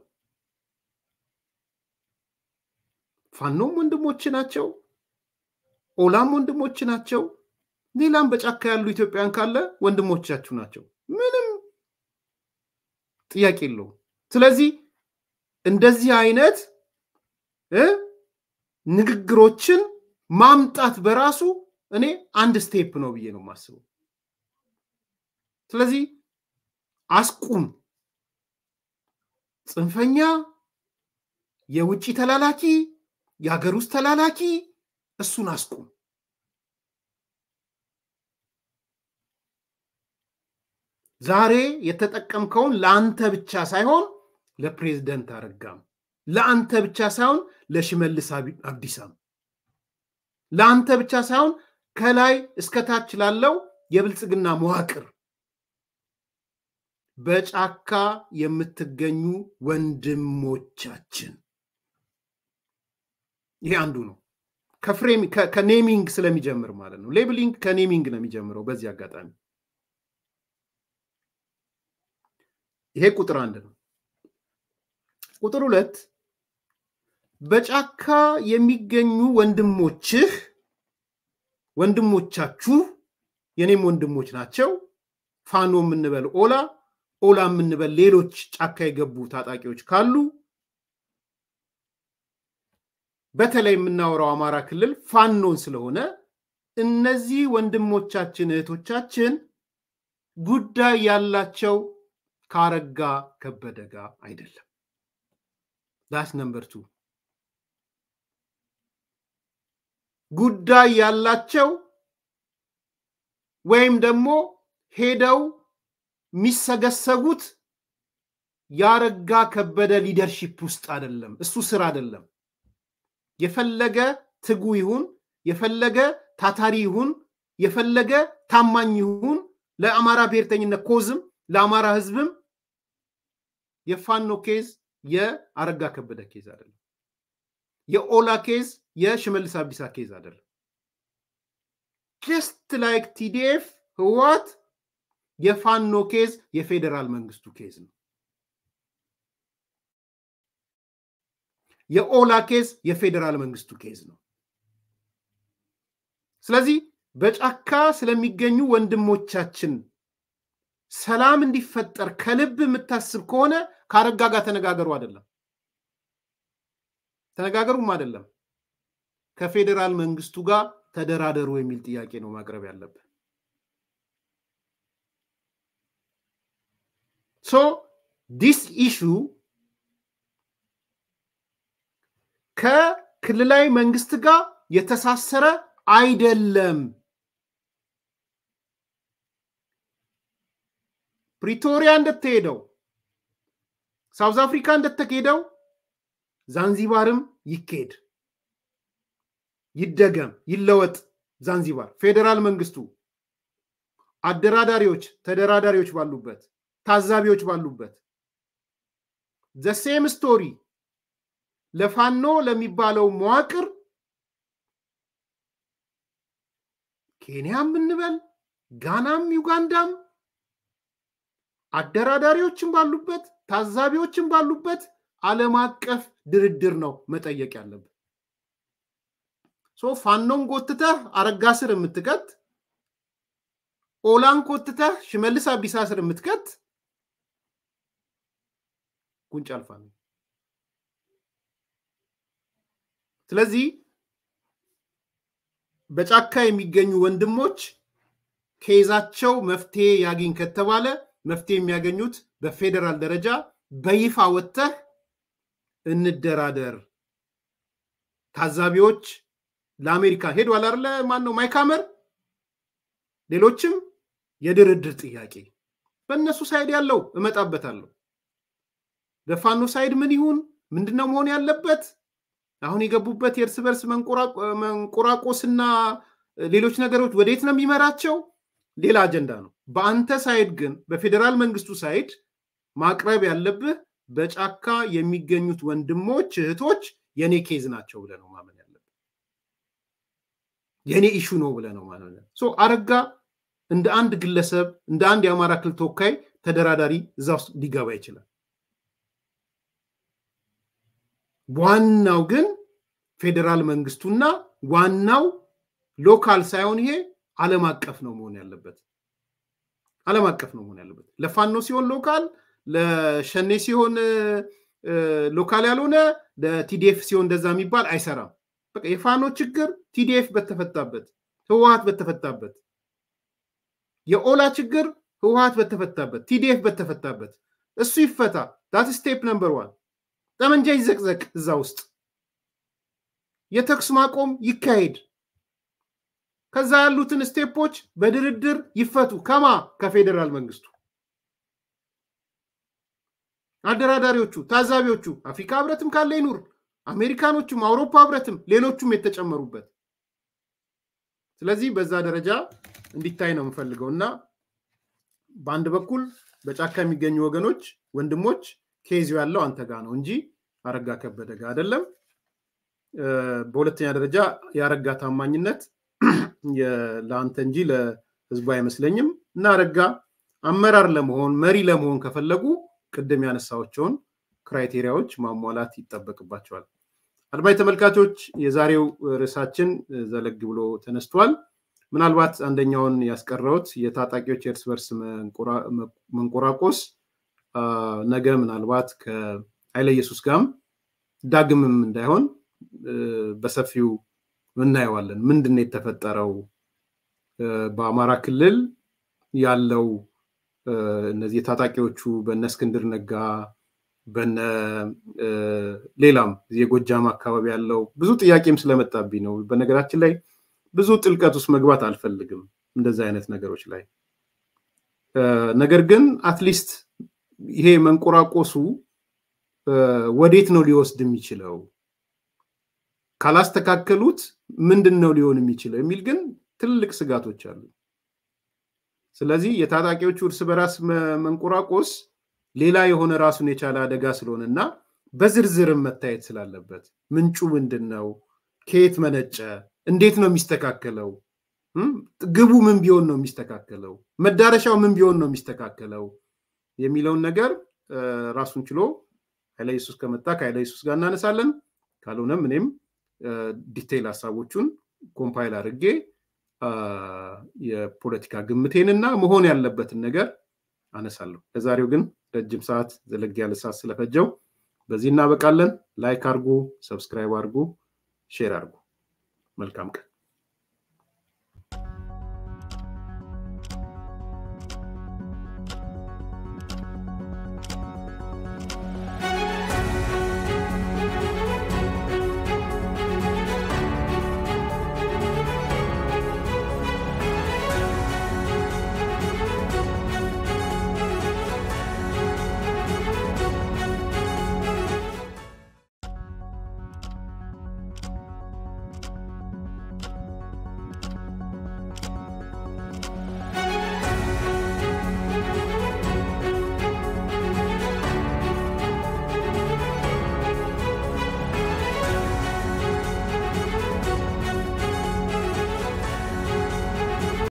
ፋኖም ወንድሞች ናቸው፣ ኦላም ወንድሞች ናቸው። ሌላም በጫካ ያሉ ኢትዮጵያን ካለ ወንድሞቻችሁ ናቸው። ምንም ጥያቄ የለው። ስለዚህ እንደዚህ አይነት ንግግሮችን ማምጣት በራሱ እኔ አንድ ስቴፕ ነው ብዬ ነው የማስበው። ስለዚህ አስቁም። ጽንፈኛ፣ የውጭ ተላላኪ፣ የሀገር ውስጥ ተላላኪ፣ እሱን አስቁም። ዛሬ የተጠቀምከውን ለአንተ ብቻ ሳይሆን ለፕሬዝደንት አረጋም፣ ለአንተ ብቻ ሳይሆን ለሽመልስ አብዲሳም፣ ለአንተ ብቻ ሳይሆን ከላይ እስከታች ላለው የብልጽግና መዋቅር በጫካ የምትገኙ ወንድሞቻችን ይሄ አንዱ ነው። ከኔሚንግ ስለሚጀምር ማለት ነው። ሌብሊንግ ከኔሚንግ ነው የሚጀምረው በዚህ አጋጣሚ ይሄ ቁጥር አንድ ነው። ቁጥር ሁለት በጫካ የሚገኙ ወንድሞችህ ወንድሞቻችሁ የኔም ወንድሞች ናቸው። ፋኖ የምንበል ኦላ ኦላ የምንበል ሌሎች ጫካ የገቡ ታጣቂዎች ካሉ በተለይ የምናወራው አማራ ክልል ፋኖን ስለሆነ እነዚህ ወንድሞቻችን እህቶቻችን ጉዳይ ያላቸው ካረጋ ከበደ ጋር አይደለም። ዳስ ነምበር ቱ ጉዳይ ያላቸው ወይም ደግሞ ሄደው የሚሰገሰጉት ያረጋ ከበደ ሊደርሺፕ ውስጥ አይደለም። እሱ ስራ አይደለም። የፈለገ ትጉ ይሁን፣ የፈለገ ታታሪ ይሁን፣ የፈለገ ታማኝ ይሁን ለአማራ ብሔርተኝነት ኮዝም ለአማራ ህዝብም የፋኖ ኬዝ የአረጋ ከበደ ኬዝ አይደለም። የኦላ ኬዝ የሽመልስ አብዲሳ ኬዝ አይደለም። ጀስት ላይክ ቲዲኤፍ ህወሓት የፋኖ ኬዝ የፌዴራል መንግስቱ ኬዝ ነው። የኦላ ኬዝ የፌዴራል መንግስቱ ኬዝ ነው። ስለዚህ በጫካ ስለሚገኙ ወንድሞቻችን ሰላም እንዲፈጠር ከልብ የምታስብ ከሆነ ከአረጋ ጋር ተነጋገሩ አይደለም ተነጋገሩም አይደለም ከፌዴራል መንግስቱ ጋር ተደራደሩ የሚል ጥያቄ ነው ማቅረብ ያለብን። ሶ ዲስ ኢሹ ከክልላዊ መንግስት ጋር የተሳሰረ አይደለም። ፕሪቶሪያ እንደተሄደው ሳውዝ አፍሪካ እንደተሄደው ዛንዚባርም ይካሄድ፣ ይደገም፣ ይለወጥ። ዛንዚባር ፌዴራል መንግስቱ አደራዳሪዎች፣ ተደራዳሪዎች ባሉበት፣ ታዛቢዎች ባሉበት ዘሴም ስቶሪ ለፋኖ ለሚባለው መዋቅር ኬንያም እንበል ጋናም ዩጋንዳም አደራዳሪዎችን ባሉበት ታዛቢዎችን ባሉበት ዓለም አቀፍ ድርድር ነው መጠየቅ ያለብን። ፋኖን ጎትተህ አረጋ ስር የምትቀት ኦላን ኮትተህ ሽመልስ አቢሳ ስር የምትቀት ጉንጭ አልፋ ነው። ስለዚህ በጫካ የሚገኙ ወንድሞች ከይዛቸው መፍትሄ ያግኝ ከተባለ መፍትሄ የሚያገኙት በፌዴራል ደረጃ በይፋ ወጥተህ እንደራደር። ታዛቢዎች ለአሜሪካ ሄዱ አይደለ? ማን ነው ማይካመር፣ ሌሎችም የድርድር ጥያቄ በእነሱ ሳይድ ያለው እመጣበታለሁ። በፋኖ ሳይድ ምን ይሁን ምንድነው መሆን ያለበት? አሁን የገቡበት የእርስ በርስ መንቁራቆስና ሌሎች ነገሮች ወዴት ነው የሚመራቸው? ሌላ አጀንዳ ነው። በአንተ ሳይድ ግን በፌዴራል መንግስቱ ሳይድ ማቅረብ ያለብህ በጫካ የሚገኙት ወንድሞች እህቶች የኔ ኬዝ ናቸው ብለህ ነው ማመን ያለብህ። የኔ ኢሹ ነው ብለህ ነው ማመን ያለብህ። አረጋ እንደ አንድ ግለሰብ እንደ አንድ የአማራ ክልል ተወካይ ተደራዳሪ እዛ ውስጥ ሊገባ ይችላል። ዋናው ግን ፌዴራል መንግስቱና ዋናው ሎካል ሳይሆን ይሄ ዓለም አቀፍ ነው መሆን ያለበት። ዓለም አቀፍ ነው መሆን ያለበት። ለፋኖ ሲሆን ሎካል፣ ለሸኔ ሲሆን ሎካል ያልሆነ፣ ለቲዲኤፍ ሲሆን እንደዛ የሚባል አይሰራም። በቃ የፋኖ ችግር ቲዲኤፍ በተፈታበት፣ ህወሀት በተፈታበት፣ የኦላ ችግር ህወሀት በተፈታበት፣ ቲዲኤፍ በተፈታበት እሱ ይፈታ። ዳት ስቴፕ ነምበር ዋን። ጠመንጃ ይዘቅዘቅ እዛ ውስጥ የተኩስ ማቆም ይካሄድ። ከዛ ያሉትን ስቴፖች በድርድር ይፈቱ። ከማ ከፌዴራል መንግስቱ አደራዳሪዎቹ፣ ታዛቢዎቹ አፍሪካ ህብረትም ካለ ይኑር፣ አሜሪካኖቹም፣ አውሮፓ ህብረትም፣ ሌሎቹም የተጨመሩበት። ስለዚህ በዛ ደረጃ እንዲታይ ነው የምፈልገው እና በአንድ በኩል በጫካ የሚገኙ ወገኖች ወንድሞች፣ ኬዙ ያለው አንተ ጋ ነው እንጂ አረጋ ከበደ ጋ አይደለም። በሁለተኛ ደረጃ የአረጋ ታማኝነት ለአንተ እንጂ ለህዝቡ አይመስለኝም። እና ረጋ አመራር ለመሆን መሪ ለመሆን ከፈለጉ ቅድም ያነሳዎቸውን ክራይቴሪያዎች ማሟላት ይጠበቅባቸዋል። አድማጭ ተመልካቾች፣ የዛሬው ርዕሳችን ዘለግ ብሎ ተነስቷል። ምናልባት አንደኛውን ያስቀረውት የታጣቂዎች የእርስ በርስ መንቆራቆስ ነገ ምናልባት ከኃይለ ኢየሱስ ጋርም ዳግምም እንዳይሆን በሰፊው እናየዋለን። ምንድን ነው የተፈጠረው? በአማራ ክልል ያለው እነዚህ ታጣቂዎቹ በነ እስክንድር ነጋ በነ ሌላም የጎጃም አካባቢ ያለው ብዙ ጥያቄም ስለመጣብኝ ነው። በነገራችን ላይ ብዙ ጥልቀት ውስጥ መግባት አልፈልግም እንደዚህ አይነት ነገሮች ላይ። ነገር ግን አትሊስት ይሄ መንቆራቆሱ ወዴት ነው ሊወስድ የሚችለው ካላስተካከሉት ምንድን ነው ሊሆን የሚችለው የሚል ግን ትልቅ ስጋቶች አሉ። ስለዚህ የታጣቂዎቹ እርስ በራስ መንቆራቆስ ሌላ የሆነ ራሱን የቻለ አደጋ ስለሆነ እና በዝርዝርም መታየት ስላለበት ምንጩ ምንድን ነው፣ ከየት መነጨ፣ እንዴት ነው የሚስተካከለው፣ ግቡ ምን ቢሆን ነው የሚስተካከለው፣ መዳረሻው ምን ቢሆን ነው የሚስተካከለው የሚለውን ነገር ራሱን ችሎ ኃይለ ኢየሱስ ከመጣ ከኃይለ ኢየሱስ ጋር እናነሳለን። ካልሆነም እኔም ዲቴይል ሀሳቦቹን ኮምፓይል አድርጌ የፖለቲካ ግምቴንና መሆን ያለበትን ነገር አነሳለሁ። ለዛሬው ግን ረጅም ሰዓት ዘለግ ያለ ሰዓት ስለፈጀው በዚህ እናበቃለን። ላይክ አርጉ ሰብስክራይብ አርጉ ሼር አርጉ መልካም ቀን።